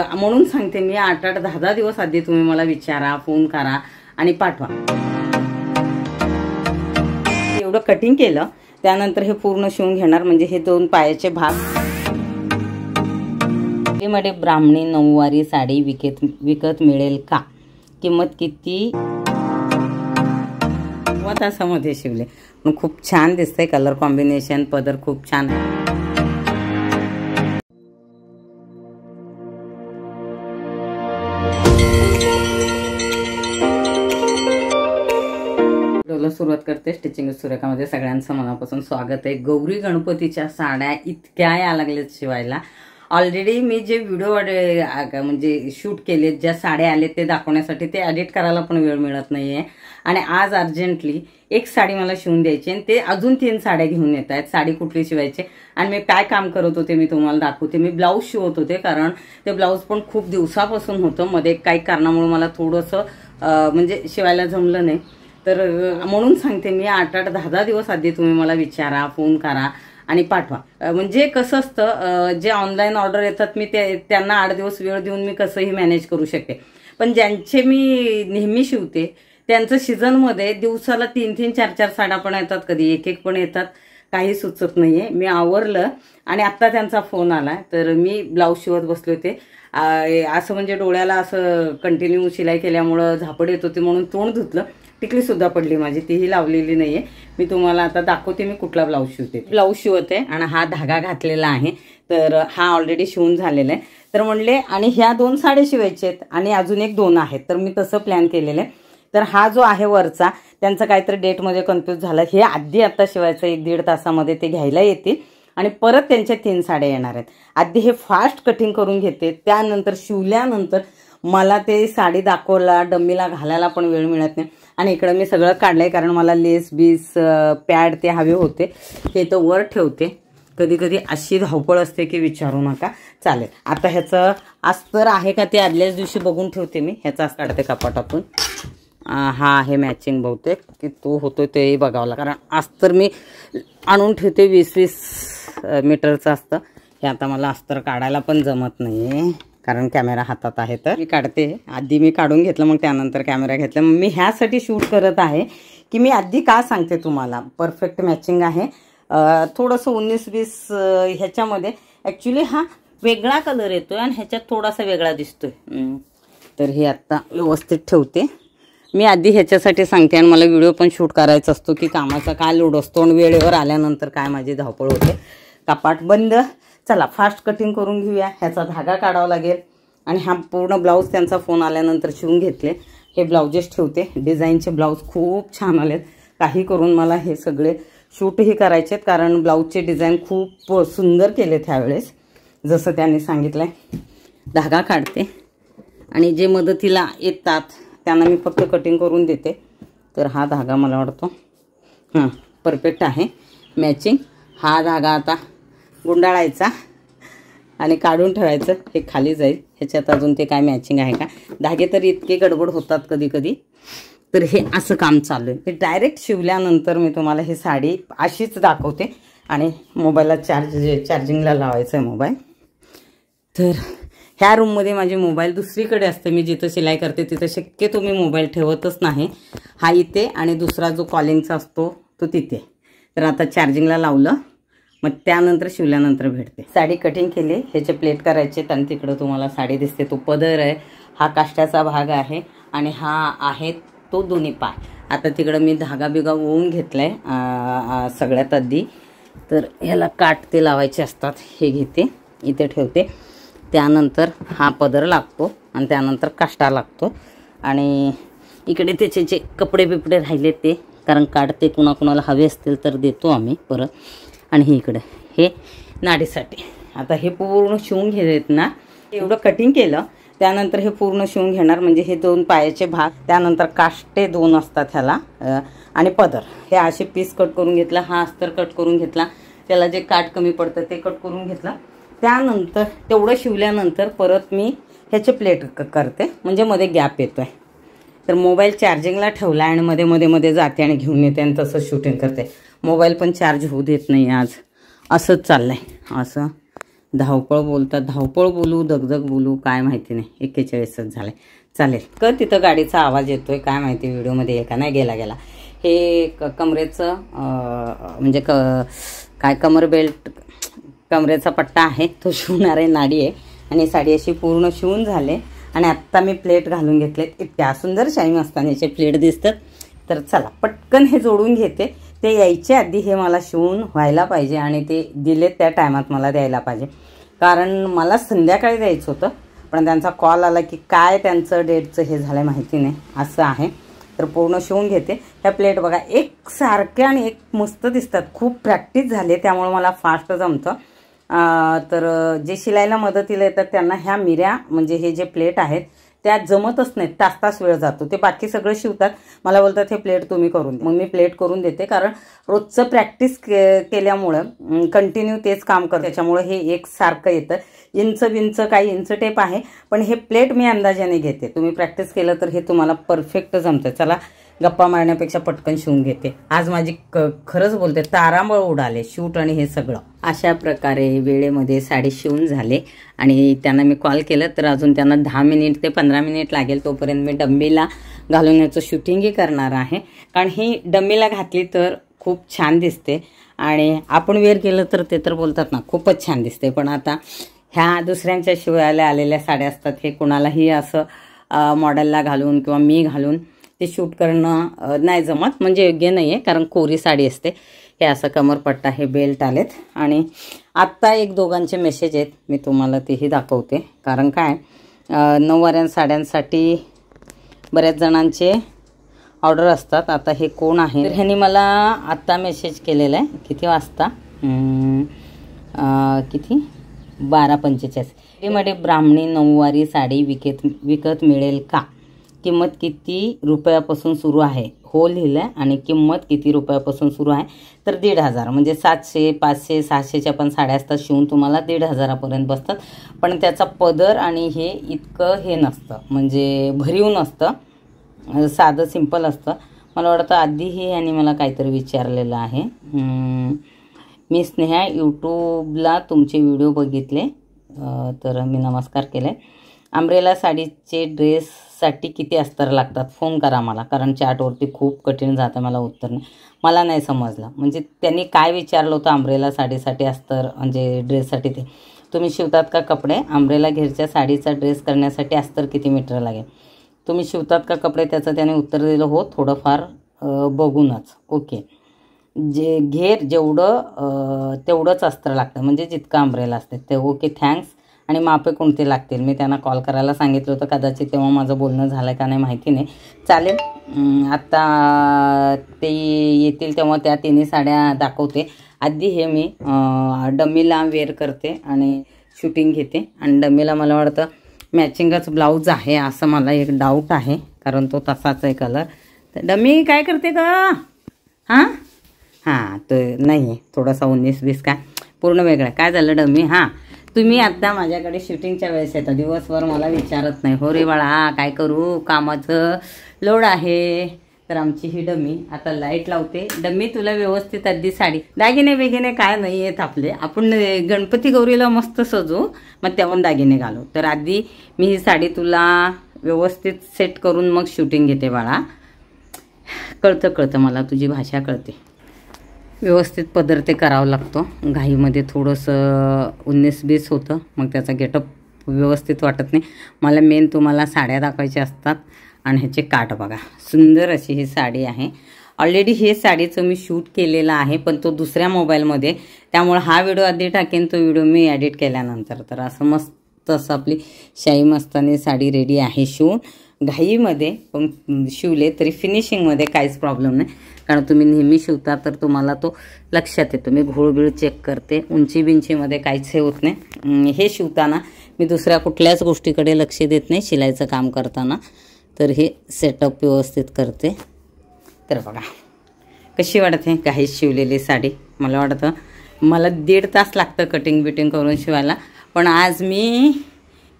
म्हणून सांगते मी आठ आठ दहा दहा दिवस आधी तुम्ही मला विचारा फोन करा आणि पाठवा एवढं कटिंग केलं त्यानंतर हे पूर्ण शिवून घेणार म्हणजे हे दोन पायाचे भाग हे मध्ये ब्राह्मणी नऊवारी साडी विकत विकत मिळेल का किंमत किती तासामध्ये शिवले खूप छान दिसतंय कलर कॉम्बिनेशन पदर खूप छान करते स्टिचिंग सुरेखामध्ये सगळ्यांचं मनापासून स्वागत आहे गौरी गणपतीच्या साड्या इतक्या या लागल्यात शिवायला ऑलरेडी मी जे व्हिडिओ म्हणजे शूट केले ज्या साड्या आले ते दाखवण्यासाठी ते एडिट करायला पण वेळ मिळत नाही आणि आज अर्जंटली एक साडी मला शिवून द्यायची आणि ते अजून तीन साड्या घेऊन येत आहेत साडी कुठली शिवायची आणि मी काय काम करत होते मी तुम्हाला दाखवते मी ब्लाऊज शिवत होते कारण ते ब्लाऊज पण खूप दिवसापासून होतं मध्ये काही कारणामुळे मला थोडंसं म्हणजे शिवायला जमलं नाही तर म्हणून सांगते मी आठ आठ दहा दहा दिवस आधी तुम्ही मला विचारा फोन करा आणि पाठवा म्हणजे कसं असतं जे ऑनलाईन ऑर्डर येतात मी ते त्यांना आठ दिवस वेळ देऊन मी कसंही मॅनेज करू शकते पण ज्यांचे मी नेहमी शिवते त्यांचं सीझनमध्ये दिवसाला तीन तीन चार चार साडा पण येतात कधी एक एक पण येतात काही सुचत नाही आहे मी आवरलं आणि आत्ता त्यांचा फोन आला तर मी ब्लाऊज शिवत बसले होते असं म्हणजे डोळ्याला असं कंटिन्यू शिलाई केल्यामुळं झापड येत होते म्हणून तोंड धुतलं सुद्धा पडली माझी तीही लावलेली नाही आहे मी तुम्हाला आता दाखवते मी कुठला ब्लाऊज शिवते ब्लाऊज शिवते आणि हा धागा घातलेला आहे तर हा ऑलरेडी शिवून झालेला आहे तर म्हणले आणि ह्या दोन साडे शिवायचे आहेत आणि अजून एक दोन आहेत तर मी तसं प्लॅन केलेलं आहे तर हा जो आहे वरचा त्यांचा काहीतरी डेटमध्ये कन्फ्यूज झाला हे आधी आता शिवायचं एक दीड तासामध्ये ते घ्यायला येतील आणि परत त्यांच्या तीन साड्या येणार आहेत आधी हे फास्ट कटिंग करून घेते त्यानंतर शिवल्यानंतर मला ते साडी दाखवला डम्मीला घालायला पण वेळ मिळत नाही आणि इकडं मी सगळं काढलं आहे कारण मला लेस बीस पॅड ते हवे होते हे तर वर ठेवते कधी कधी अशी धावपळ असते की विचारू नका चालेल आता ह्याचं अस्तर आहे का ते आदल्याच दिवशी बघून ठेवते मी ह्याचा आज काढते कपाटातून हा आहे मॅचिंग बहुतेक की तो होतो तेही बघावला कारण अस्तर मी आणून ठेवते वीस वीस मीटरचं असतं हे आता मला अस्तर काढायला पण जमत नाही कारण कॅमेरा हातात आहे तर मी काढते आधी मी काढून घेतलं मग त्यानंतर कॅमेरा घेतला मग मी ह्यासाठी शूट करत आहे की मी आधी का सांगते तुम्हाला परफेक्ट मॅचिंग आहे थोडंसं उन्नीस वीस ह्याच्यामध्ये ॲक्च्युली हा वेगळा कलर येतोय आणि ह्याच्यात थोडासा वेगळा दिसतोय तर हे आत्ता व्यवस्थित ठेवते मी आधी ह्याच्यासाठी सांगते आणि मला व्हिडिओ पण शूट करायचा असतो की कामाचा काय लोड असतो आणि वेळेवर आल्यानंतर काय माझी धावपळ होते कपाट बंद चला फास्ट कटिंग करून घेऊया ह्याचा धागा काढावा लागेल आणि हा पूर्ण ब्लाऊज त्यांचा फोन आल्यानंतर शिवून घेतले हे ब्लाऊजेस ठेवते डिझाईनचे ब्लाऊज खूप छान आलेत काही करून मला हे सगळे शूटही करायचे आहेत कारण ब्लाऊजचे डिझाईन खूप सुंदर केले त्यावेळेस जसं त्यांनी सांगितलं आहे धागा काढते आणि जे मदतीला येतात त्यांना मी फक्त कटिंग करून देते तर हा धागा मला वाटतो हां परफेक्ट आहे मॅचिंग हा धागा आता गुंडाळायचा आणि काढून ठेवायचं हे खाली जाईल ह्याच्यात अजून ते काय मॅचिंग आहे का धागे तर इतके गडबड होतात कधी कधी तर हे असं काम चालू आहे हे डायरेक्ट शिवल्यानंतर मी तुम्हाला ही साडी अशीच दाखवते आणि मोबाईलला चार्ज चार्जिंगला लावायचं आहे मोबाईल तर ह्या रूममध्ये माझे मोबाईल दुसरीकडे असते मी जिथं शिलाई करते तिथं शक्यतो मी मोबाईल ठेवतच नाही हा इथे आणि दुसरा जो कॉलिंगचा असतो तो तिथे तर आता चार्जिंगला लावलं मग त्यानंतर शिवल्यानंतर भेटते साडी कटिंग केली ह्याचे प्लेट करायचे आणि तिकडं तुम्हाला साडी दिसते तो पदर आहे हा काष्ट्याचा भाग आहे आणि हा आहे तो दोन्ही पाय आता तिकडं मी धागा बिगा ओवून घेतला आहे सगळ्यात आधी तर ह्याला काट ते लावायचे असतात हे घेते इथे ठेवते त्यानंतर हा पदर लागतो आणि त्यानंतर काष्टा लागतो आणि इकडे त्याचे जे कपडे बिपडे राहिले ते कारण काढते कुणाकुणाला हवे असतील तर देतो आम्ही परत आणि हे इकडं हे नाडीसाठी आता हे पूर्ण शिवून घेत ना एवढं कटिंग केलं त्यानंतर हे पूर्ण शिवून घेणार म्हणजे हे दोन पायाचे भाग त्यानंतर काष्टे दोन असतात ह्याला आणि पदर हे असे पीस कट करून घेतला हा अस्तर कट करून घेतला त्याला जे काट कमी पडतं ते कट करून घेतला त्यानंतर तेवढं शिवल्यानंतर परत मी ह्याचे प्लेट करते म्हणजे मध्ये गॅप येतो आहे तर मोबाईल चार्जिंगला ठेवला आणि मध्ये मध्ये मध्ये जाते आणि घेऊन येते आणि तसं शूटिंग करते मोबाईल पण चार्ज होऊ देत नाही आज असंच चाललं आहे असं धावपळ बोलतात धावपळ बोलू दगदग बोलू काय माहिती नाही एक्केचाळीसच झालं आहे चालेल क तिथं गाडीचा आवाज येतो आहे काय माहिती व्हिडिओमध्ये का नाही गेला गेला हे क कमरेचं म्हणजे क काय कमर बेल्ट कमरेचा पट्टा आहे तो शिवणार आहे नाडी आहे आणि साडी अशी पूर्ण शिवून झाले आणि आत्ता मी प्लेट घालून घेतलेत इतक्या सुंदर शाईन असतानाचे प्लेट दिसतात तर चला पटकन हे जोडून घेते ते यायच्या आधी हे मला शिवून व्हायला पाहिजे आणि ते दिले त्या टायमात मला द्यायला पाहिजे कारण मला संध्याकाळी द्यायचं होतं पण त्यांचा कॉल आला की काय त्यांचं डेटचं हे झालं आहे माहिती नाही असं आहे तर पूर्ण शिवून घेते ह्या प्लेट बघा एक सारखे आणि एक मस्त दिसतात खूप प्रॅक्टिस झाली त्यामुळे मला फास्ट जमतं तर जे शिलायला मदतीला येतात त्यांना ह्या मिऱ्या म्हणजे हे जे प्लेट आहेत त्या जमतच नाहीत तास तास वेळ जातो ते बाकी सगळं शिवतात मला बोलतात हे प्लेट तुम्ही करून मग मी प्लेट करून देते कारण रोजचं प्रॅक्टिस के केल्यामुळं कंटिन्यू तेच काम करतं त्याच्यामुळं हे एक सारखं येतं इंच विंच काही इंच टेप आहे पण हे प्लेट मी अंदाजाने घेते तुम्ही प्रॅक्टिस केलं तर हे तुम्हाला परफेक्ट जमतं चला गप्पा मारण्यापेक्षा पटकन शिवून घेते आज माझी क खरंच बोलते तारांबळ उडाले शूट आणि हे सगळं अशा प्रकारे वेळेमध्ये साडी शिवून झाले आणि त्यांना मी कॉल केलं तर अजून त्यांना दहा मिनिट ते पंधरा मिनिट लागेल तोपर्यंत मी डम्बीला घालून याचं शूटिंगही करणार आहे कारण ही डंबीला घातली तर खूप छान दिसते आणि आपण वेअर केलं तर ते तर बोलतात ना खूपच छान दिसते पण आता ह्या दुसऱ्यांच्या शिवायला आलेल्या साड्या असतात हे कोणालाही असं मॉडेलला घालून किंवा मी घालून ते शूट करणं नाही जमत म्हणजे योग्य नाही आहे कारण कोरी साडी असते हे असं कमरपट्टा हे बेल्ट आलेत आणि आत्ता एक दोघांचे मेसेज आहेत मी तुम्हाला तेही दाखवते कारण काय नऊवाऱ्या साड्यांसाठी बऱ्याच जणांचे ऑर्डर असतात आता हे कोण आहे ह्यांनी मला आत्ता मेसेज केलेला आहे किती वाजता किती बारा पंचेचाळीस रेडीमेड ब्राह्मणी नऊवारी साडी विकत विकत मिळेल का किंमत किती रुपयापासून सुरू आहे हो लिहिलं आहे आणि किंमत किती रुपयापासून सुरू आहे तर दीड हजार म्हणजे सातशे पाचशे सहाशेच्या पण साड्या असतात शिवून तुम्हाला दीड हजारापर्यंत बसतात पण त्याचा पदर आणि हे इतकं हे नसतं म्हणजे भरीव नसतं साधं सिंपल असतं मला वाटतं आधीही यांनी मला काहीतरी विचारलेलं आहे मी स्नेहा यूट्यूबला तुमचे व्हिडिओ बघितले तर मी नमस्कार केले आहे साडीचे ड्रेस साठी किती अस्तर लागतात फोन करा मला कारण चॅटवरती खूप कठीण जातं मला उत्तर नाही मला नाही समजलं म्हणजे त्यांनी काय विचारलं होतं आंब्रेला साडीसाठी अस्तर म्हणजे ड्रेससाठी ते तुम्ही शिवतात का कपडे आंब्रेला घेरच्या साडीचा ड्रेस करण्यासाठी अस्तर किती मीटर लागेल तुम्ही शिवतात का कपडे त्याचं त्याने उत्तर दिलं हो थोडंफार बघूनच ओके जे घेर जेवढं तेवढंच अस्तर लागतं म्हणजे जितकं आंब्रेला असते ते ओके थँक्स आणि मापे कोणते लागतील मी त्यांना कॉल करायला सांगितलं होतं कदाचित तेव्हा माझं बोलणं झालं का नाही माहिती नाही चालेल आत्ता ते येतील तेव्हा त्या तिन्ही साड्या दाखवते आधी हे मी डमीला वेअर करते आणि शूटिंग घेते आणि डमीला मला वाटतं मॅचिंगच ब्लाऊज आहे असं मला एक डाऊट आहे कारण तो तसाच आहे कलर तर डमी काय करते का हां हां तो नाही थोडासा उन्नीस वीस काय पूर्ण वेगळा काय झालं डमी हां तुम्ही आत्ता माझ्याकडे शूटिंगच्या वेळेस येतात दिवसभर मला विचारत नाही हो रे बाळा काय करू कामाचं लोड आहे तर आमची ही डमी आता लाईट लावते डमी तुला व्यवस्थित अगदी साडी दागिने बेगिने काय नाही आहेत आपले आपण गणपती गौरीला मस्त सजू मग तेव्हा दागिने घालू तर आधी मी ही साडी तुला व्यवस्थित सेट करून मग शूटिंग घेते बाळा कळतं कळतं मला तुझी भाषा कळते व्यवस्थित पदर ते करावं लागतो घाईमध्ये थोडंसं उन्नीस बीस होतं मग त्याचा गेटअप व्यवस्थित वाटत नाही मला मेन तुम्हाला साड्या दाखवायच्या असतात आणि ह्याचे काठ बघा सुंदर अशी ही साडी आहे ऑलरेडी हे साडीचं मी शूट केलेलं आहे पण तो दुसऱ्या मोबाईलमध्ये त्यामुळे हा व्हिडिओ आधी टाकेन तो व्हिडिओ मी एडिट केल्यानंतर तर असं मस्त असं आपली शाही मस्तानी साडी रेडी आहे शिवून घाईमध्ये पण शिवले तरी फिनिशिंगमध्ये काहीच प्रॉब्लेम नाही कारण तुम्ही नेहमी शिवता तर तुम्हाला तो लक्षात येतो मी घोळबीळ चेक करते उंची बिंचीमध्ये काहीच हे होत नाही हे शिवताना मी दुसऱ्या कुठल्याच गोष्टीकडे लक्ष देत नाही शिलाईचं काम करताना तर हे सेटअप व्यवस्थित करते तर बघा कशी वाटते काहीच शिवलेली साडी मला वाटतं मला दीड तास लागतं कटिंग बिटिंग करून शिवायला पण आज मी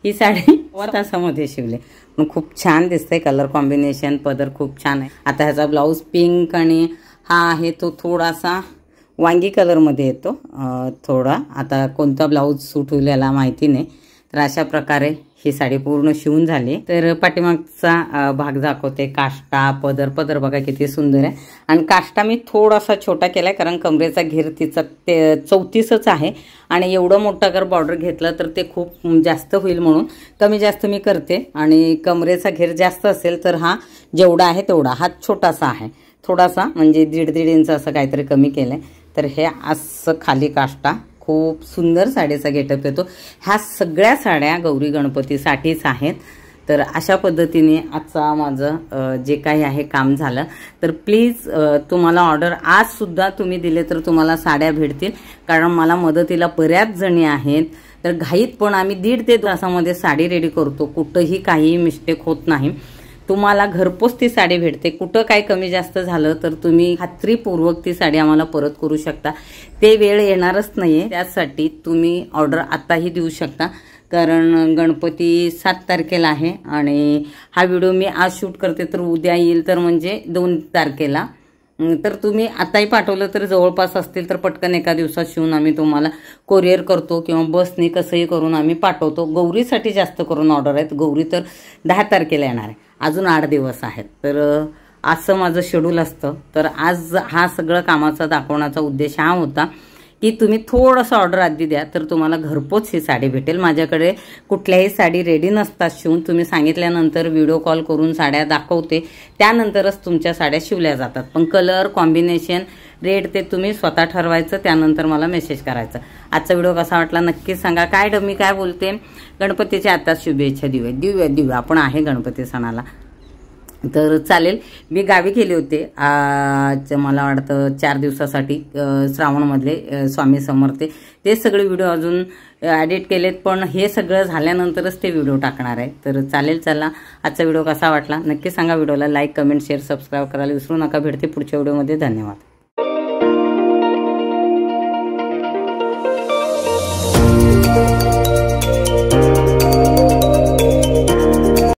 ही साडी व तासामध्ये शिवली खूप छान दिसतंय कलर कॉम्बिनेशन पदर खूप छान आहे आता ह्याचा ब्लाऊज पिंक आणि हा आहे तो थोडासा वांगी कलरमध्ये येतो थोडा आता कोणता ब्लाऊज सूट होईल याला माहिती नाही तर अशा प्रकारे ही साडी पूर्ण शिवून झाली तर पाठीमागचा भाग दाखवते काष्टा पदर पदर बघा किती सुंदर आहे आणि काष्टा मी थोडासा छोटा केला आहे कारण कमरेचा घेर तिचा ते चौतीसच आहे आणि एवढं मोठा जर बॉर्डर घेतलं तर ते खूप जास्त होईल म्हणून कमी जास्त मी करते आणि कमरेचा घेर जास्त असेल तर हा जेवढा आहे तेवढा हा छोटासा आहे थोडासा म्हणजे दीड दीड इंच असं काहीतरी कमी केलं आहे तर हे असं खाली काष्टा खूप सुंदर साडीचा गेटअप येतो ह्या सगळ्या साड्या गौरी गणपतीसाठीच आहेत तर अशा पद्धतीने आजचा माझं जे काही आहे काम झालं तर प्लीज तुम्हाला ऑर्डर आजसुद्धा तुम्ही दिले तर तुम्हाला साड्या भेटतील कारण मला मदतीला बऱ्याच जणी आहेत तर घाईत पण आम्ही दीड ते तासामध्ये साडी रेडी करतो कुठंही काही मिस्टेक होत नाही तुम्हाला घरपोच ती साडी भेटते कुठं काय कमी जास्त झालं तर तुम्ही खात्रीपूर्वक ती साडी आम्हाला परत करू शकता ते वेळ येणारच नाही आहे त्यासाठी तुम्ही ऑर्डर आत्ताही देऊ शकता कारण गणपती सात तारखेला आहे आणि हा व्हिडिओ मी आज शूट करते तर उद्या येईल तर म्हणजे दोन तारखेला तर तुम्ही आताही पाठवलं तर जवळपास असतील तर पटकन एका दिवसात शिवून आम्ही तुम्हाला कोरिअर करतो किंवा बसने कसंही करून आम्ही पाठवतो गौरीसाठी जास्त करून ऑर्डर आहेत गौरी तर दहा तारखेला येणार आहे अजून आठ दिवस आहेत तर असं माझं शेड्यूल असतं तर आज हा सगळं कामाचा दाखवण्याचा उद्देश हा होता की तुम्ही थोडंसं ऑर्डर आधी द्या तर तुम्हाला घरपोच ही साडी भेटेल माझ्याकडे कुठल्याही साडी रेडी नसतात शिवून तुम्ही सांगितल्यानंतर व्हिडिओ कॉल करून साड्या दाखवते त्यानंतरच तुमच्या साड्या शिवल्या जातात पण कलर कॉम्बिनेशन रेट ते तुम्ही स्वतः ठरवायचं त्यानंतर मला मेसेज करायचं आजचा व्हिडिओ कसा वाटला नक्की सांगा काय डमी काय बोलते गणपतीच्या आताच शुभेच्छा दिव्या दिव्या दिव्या आपण आहे गणपती सणाला तर चालेल मी गावी गेले होते आज मला वाटतं चार दिवसासाठी श्रावणमधले स्वामी समर्थे ते सगळे व्हिडिओ अजून ॲडिट केलेत पण हे सगळं झाल्यानंतरच ते व्हिडिओ टाकणार आहे तर चालेल चला आजचा व्हिडिओ कसा वाटला नक्की सांगा व्हिडिओला लाईक कमेंट शेअर सबस्क्राईब करायला विसरू नका भेटते पुढच्या व्हिडिओमध्ये धन्यवाद